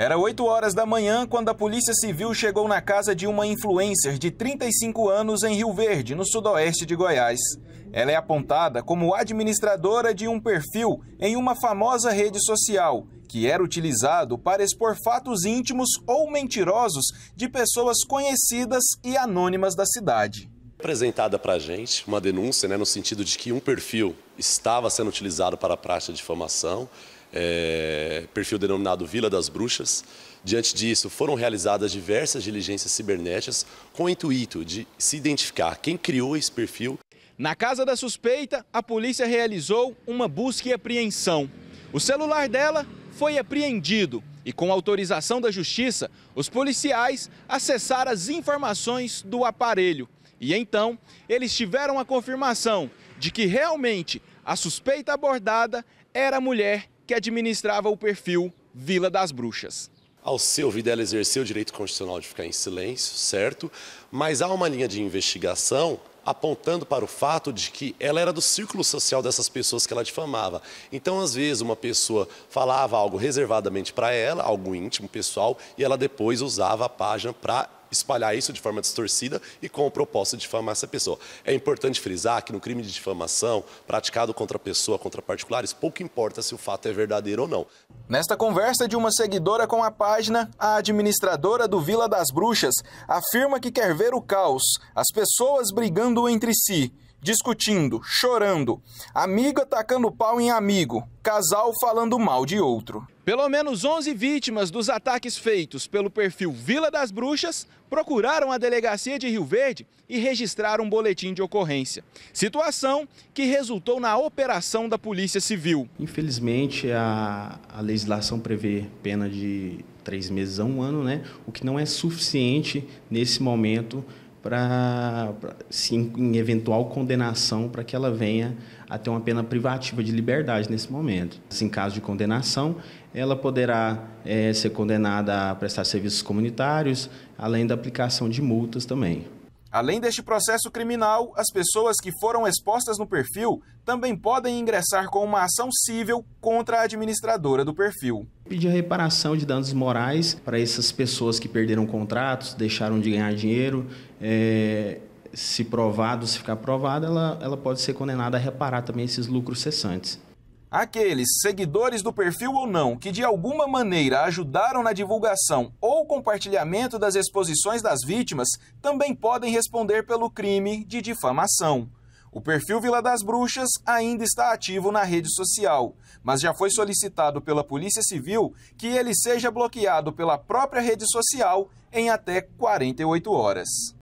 Era 8 horas da manhã quando a Polícia Civil chegou na casa de uma influencer de 35 anos em Rio Verde, no sudoeste de Goiás. Ela é apontada como administradora de um perfil em uma famosa rede social, que era utilizado para expor fatos íntimos ou mentirosos de pessoas conhecidas e anônimas da cidade. Apresentada para a gente uma denúncia né, no sentido de que um perfil estava sendo utilizado para a prática de difamação é, perfil denominado Vila das Bruxas. Diante disso, foram realizadas diversas diligências cibernéticas com o intuito de se identificar quem criou esse perfil. Na casa da suspeita, a polícia realizou uma busca e apreensão. O celular dela foi apreendido e, com autorização da justiça, os policiais acessaram as informações do aparelho. E então, eles tiveram a confirmação de que realmente a suspeita abordada era mulher que administrava o perfil Vila das Bruxas. Ao seu Videla exerceu o direito constitucional de ficar em silêncio, certo? Mas há uma linha de investigação apontando para o fato de que ela era do círculo social dessas pessoas que ela difamava. Então, às vezes, uma pessoa falava algo reservadamente para ela, algo íntimo, pessoal, e ela depois usava a página para espalhar isso de forma distorcida e com o propósito de difamar essa pessoa. É importante frisar que no crime de difamação, praticado contra pessoa, contra particulares, pouco importa se o fato é verdadeiro ou não. Nesta conversa de uma seguidora com a página, a administradora do Vila das Bruxas afirma que quer ver o caos, as pessoas brigando entre si discutindo, chorando, amigo atacando pau em amigo, casal falando mal de outro. Pelo menos 11 vítimas dos ataques feitos pelo perfil Vila das Bruxas procuraram a delegacia de Rio Verde e registraram um boletim de ocorrência. Situação que resultou na operação da Polícia Civil. Infelizmente, a, a legislação prevê pena de três meses a um ano, né? o que não é suficiente nesse momento para sim em eventual condenação para que ela venha a ter uma pena privativa de liberdade nesse momento. Assim, em caso de condenação, ela poderá é, ser condenada a prestar serviços comunitários, além da aplicação de multas também. Além deste processo criminal, as pessoas que foram expostas no perfil também podem ingressar com uma ação civil contra a administradora do perfil. Pedir reparação de danos morais para essas pessoas que perderam contratos, deixaram de ganhar dinheiro. É, se provado, se ficar provado, ela, ela pode ser condenada a reparar também esses lucros cessantes. Aqueles seguidores do perfil ou não que de alguma maneira ajudaram na divulgação ou compartilhamento das exposições das vítimas também podem responder pelo crime de difamação. O perfil Vila das Bruxas ainda está ativo na rede social, mas já foi solicitado pela Polícia Civil que ele seja bloqueado pela própria rede social em até 48 horas.